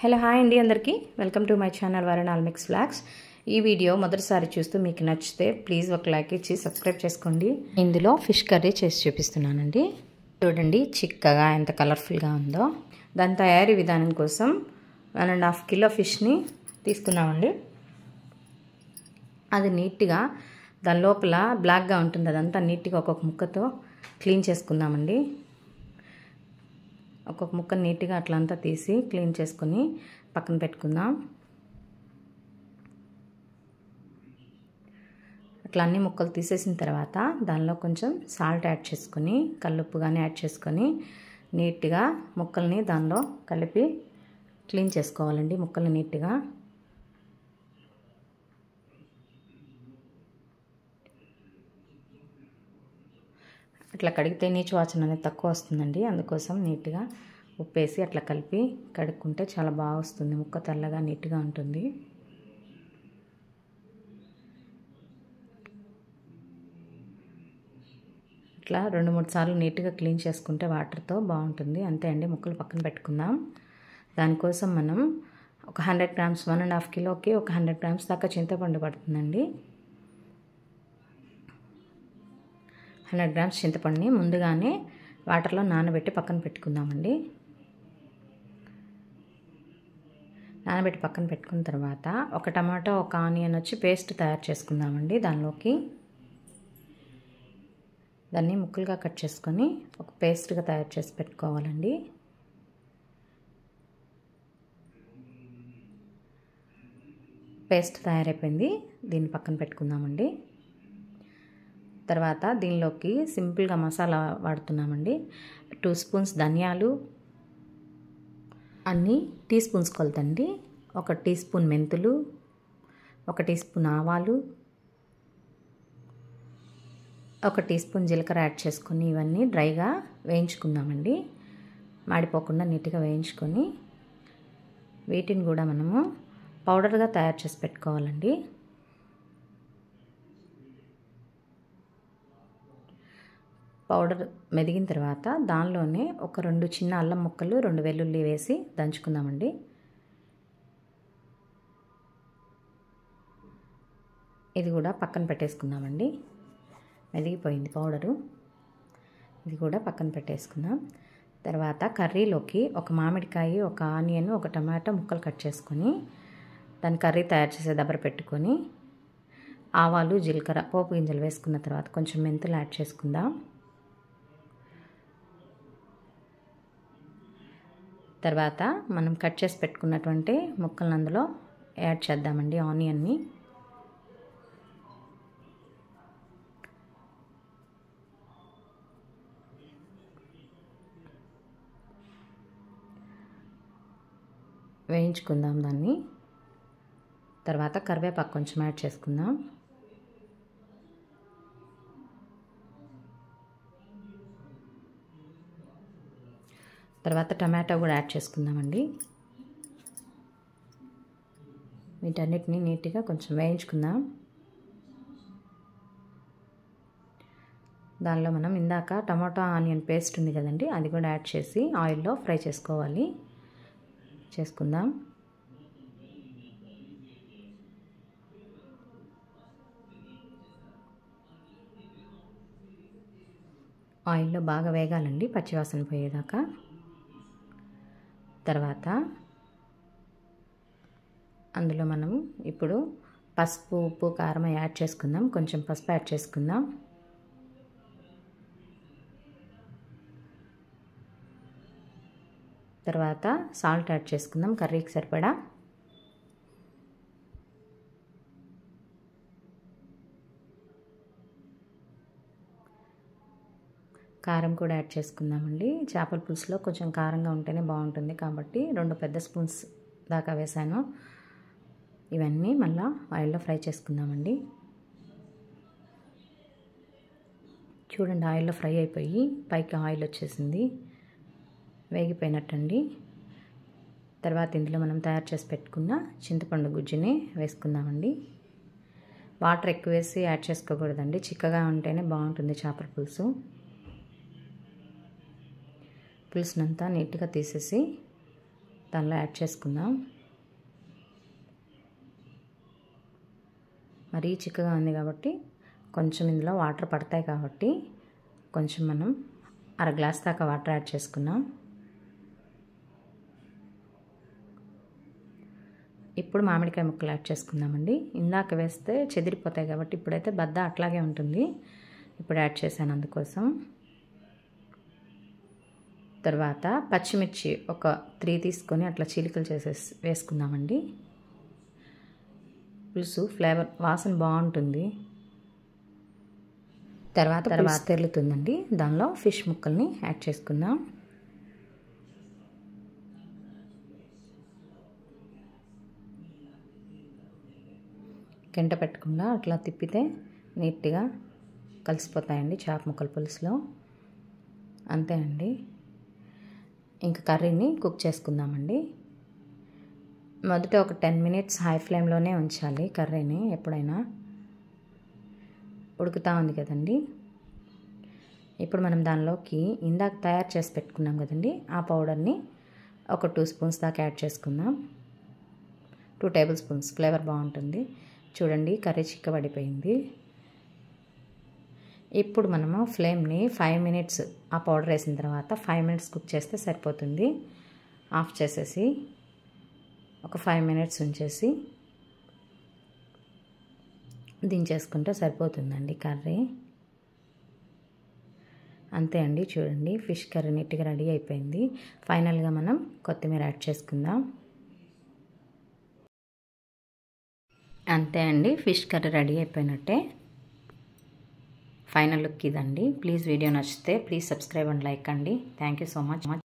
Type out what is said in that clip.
hello hi అండి అందరికీ welcome to my channel Varun all mix vlogs ఈ వీడియో మొదటిసారి చూస్తూ మీకు నచ్చితే ప్లీజ్ ఒక లైక్ ఇచ్చి సబ్స్క్రైబ్ చేసుకోండి ఇందులో ఫిష్ కర్రీ చేసి చూపిస్తున్నానండి చూడండి చిక్కగా ఎంత కలర్ఫుల్గా ఉందో దాని తయారీ విధానం కోసం వన్ అండ్ హాఫ్ కిలో ఫిష్ని తీసుకున్నామండి అది నీట్గా దాని లోపల బ్లాక్గా ఉంటుంది అదంతా నీట్గా ఒక్కొక్క ముక్కతో క్లీన్ చేసుకుందామండి ఒక్కొక్క ముక్క నీట్గా అట్లంతా తీసి క్లీన్ చేసుకొని పక్కన పెట్టుకుందాం అట్లా అన్ని ముక్కలు తీసేసిన తర్వాత దానిలో కొంచెం సాల్ట్ యాడ్ చేసుకొని కల్లుప్పు కానీ యాడ్ చేసుకొని నీట్గా ముక్కల్ని దానిలో కలిపి క్లీన్ చేసుకోవాలండి ముక్కలు నీట్గా అట్లా కడిగితే నీచు వాసన అనేది తక్కువ వస్తుందండి అందుకోసం నీట్గా ఉప్పేసి అట్లా కలిపి కడుక్కుంటే చాలా బాగా వస్తుంది ముక్క తెల్లగా నీట్గా ఉంటుంది ఇట్లా రెండు మూడు సార్లు నీట్గా క్లీన్ చేసుకుంటే వాటర్తో బాగుంటుంది అంతే అండి ముక్కలు పక్కన పెట్టుకుందాం దానికోసం మనం ఒక hundred grams one and half కిలోకి ఒక హండ్రెడ్ గ్రామ్స్ దాకా చింతపండు పడుతుందండి హండ్రెడ్ గ్రామ్స్ చింతపండుని ముందుగానే వాటర్లో నానబెట్టి పక్కన పెట్టుకుందామండి నానబెట్టి పక్కన పెట్టుకున్న తర్వాత ఒక టమాటో ఒక ఆనియన్ వచ్చి పేస్ట్ తయారు చేసుకుందామండి దానిలోకి దాన్ని ముక్కలుగా కట్ చేసుకొని ఒక పేస్ట్గా తయారు చేసి పెట్టుకోవాలండి పేస్ట్ తయారైపోయింది దీన్ని పక్కన పెట్టుకుందామండి తర్వాత దీనిలోకి సింపుల్గా మసాలా వాడుతున్నామండి టూ స్పూన్స్ ధనియాలు అన్నీ టీ స్పూన్స్ కొలతండి ఒక టీ స్పూన్ మెంతులు ఒక టీ స్పూన్ ఆవాలు ఒక టీ స్పూన్ జీలకర్ర యాడ్ చేసుకుని ఇవన్నీ డ్రైగా వేయించుకుందామండి మాడిపోకుండా నీట్గా వేయించుకొని వీటిని కూడా మనము పౌడర్గా తయారు చేసి పెట్టుకోవాలండి పౌడర్ మెదిగిన తర్వాత దానిలోనే ఒక రెండు చిన్న అల్లం ముక్కలు రెండు వెల్లుల్లి వేసి దంచుకుందామండి ఇది కూడా పక్కన పెట్టేసుకుందామండి మెదిగిపోయింది పౌడరు ఇది కూడా పక్కన పెట్టేసుకుందాం తర్వాత కర్రీలోకి ఒక మామిడికాయ ఒక ఆనియన్ ఒక టమాటా ముక్కలు కట్ చేసుకొని దాని కర్రీ తయారు చేసే దబ్బర పెట్టుకొని ఆవాలు జీలకర్ర పోపు గింజలు వేసుకున్న తర్వాత కొంచెం మెంతులు యాడ్ చేసుకుందాం తర్వాత మనం కట్ చేసి పెట్టుకున్నటువంటి ముక్కలను అందులో యాడ్ చేద్దామండి ఆనియన్ని వేయించుకుందాం దాన్ని తర్వాత కరివేపాకు కొంచెం యాడ్ చేసుకుందాం తర్వాత టమాటా కూడా యాడ్ చేసుకుందామండి వీటన్నిటిని నీట్గా కొంచెం వేయించుకుందాం దానిలో మనం ఇందాక టమాటా ఆనియన్ పేస్ట్ ఉంది కదండి అది కూడా యాడ్ చేసి ఆయిల్లో ఫ్రై చేసుకోవాలి చేసుకుందాం ఆయిల్లో బాగా వేగాలండి పచ్చివాసన పోయేదాకా తర్వాత అందులో మనం ఇప్పుడు పసుపు ఉప్పు కారం యాడ్ చేసుకుందాం కొంచెం పసుపు యాడ్ చేసుకుందాం తర్వాత సాల్ట్ యాడ్ చేసుకుందాం కర్రీకి సరిపడా కారం కూడా యాడ్ చేసుకుందామండి చేపల పులుసులో కొంచెం కారంగా ఉంటేనే బాగుంటుంది కాబట్టి రెండు పెద్ద స్పూన్స్ దాకా వేసాను ఇవన్నీ మళ్ళీ ఆయిల్లో ఫ్రై చేసుకుందామండి చూడండి ఆయిల్లో ఫ్రై అయిపోయి పైకి ఆయిల్ వచ్చేసింది వేగిపోయినట్టండి తర్వాత ఇందులో మనం తయారు చేసి పెట్టుకున్న చింతపండు గుజ్జుని వేసుకుందామండి వాటర్ ఎక్కువ వేసి యాడ్ చేసుకోకూడదండి చిక్కగా ఉంటేనే బాగుంటుంది చేపల పులుసు పులుసునంతా నీట్గా తీసేసి దానిలో యాడ్ చేసుకుందాం మరీ చిక్కగా ఉంది కాబట్టి కొంచెం ఇందులో వాటర్ పడతాయి కాబట్టి కొంచెం మనం అర గ్లాస్ దాకా వాటర్ యాడ్ చేసుకున్నాం ఇప్పుడు మామిడికాయ ముక్కలు యాడ్ చేసుకుందామండి ఇందాక వేస్తే చెదిరిపోతాయి కాబట్టి ఇప్పుడైతే బద్ద అట్లాగే ఉంటుంది ఇప్పుడు యాడ్ చేశాను అందుకోసం తర్వాత పచ్చిమిర్చి ఒక త్రీ తీసుకొని అట్లా చీలికలు చేసే వేసుకుందామండి పులుసు ఫ్లేవర్ వాసన బాగుంటుంది తర్వాత తర్వాత తెరులుతుందండి దానిలో ఫిష్ ముక్కల్ని యాడ్ చేసుకుందాం గంట పెట్టకుండా అట్లా తిప్పితే నీట్గా కలిసిపోతాయండి చేప ముక్కల పులుసులో అంతే అండి ఇంకా కర్రీని కుక్ చేసుకుందామండి మొదట ఒక టెన్ మినిట్స్ హై ఫ్లేమ్లోనే ఉంచాలి కర్రీని ఎప్పుడైనా ఉడుకుతూ ఉంది కదండి ఇప్పుడు మనం దానిలోకి ఇందాక తయారు చేసి పెట్టుకున్నాం కదండి ఆ పౌడర్ని ఒక టూ స్పూన్స్ దాకా యాడ్ చేసుకుందాం టూ టేబుల్ స్పూన్స్ ఫ్లేవర్ బాగుంటుంది చూడండి కర్రీ చిక్కబడిపోయింది ఇప్పుడు మనము ఫ్లేమ్ని ఫైవ్ మినిట్స్ ఆ పౌడర్ వేసిన తర్వాత ఫైవ్ మినిట్స్ కుక్ చేస్తే సరిపోతుంది ఆఫ్ చేసేసి ఒక ఫైవ్ మినిట్స్ ఉంచేసి దించేసుకుంటే సరిపోతుందండి కర్రీ అంతే అండి చూడండి ఫిష్ కర్రీ నీట్గా రెడీ అయిపోయింది ఫైనల్గా మనం కొత్తిమీర యాడ్ చేసుకుందాం అంతే అండి ఫిష్ కర్రీ రెడీ అయిపోయినట్టే ఫైనల్ లుక్ ఇదండి ప్లీజ్ వీడియో నచ్చితే ప్లీజ్ సబ్స్క్రైబ్ అండ్ లైక్ అండి థ్యాంక్ యూ సో మచ్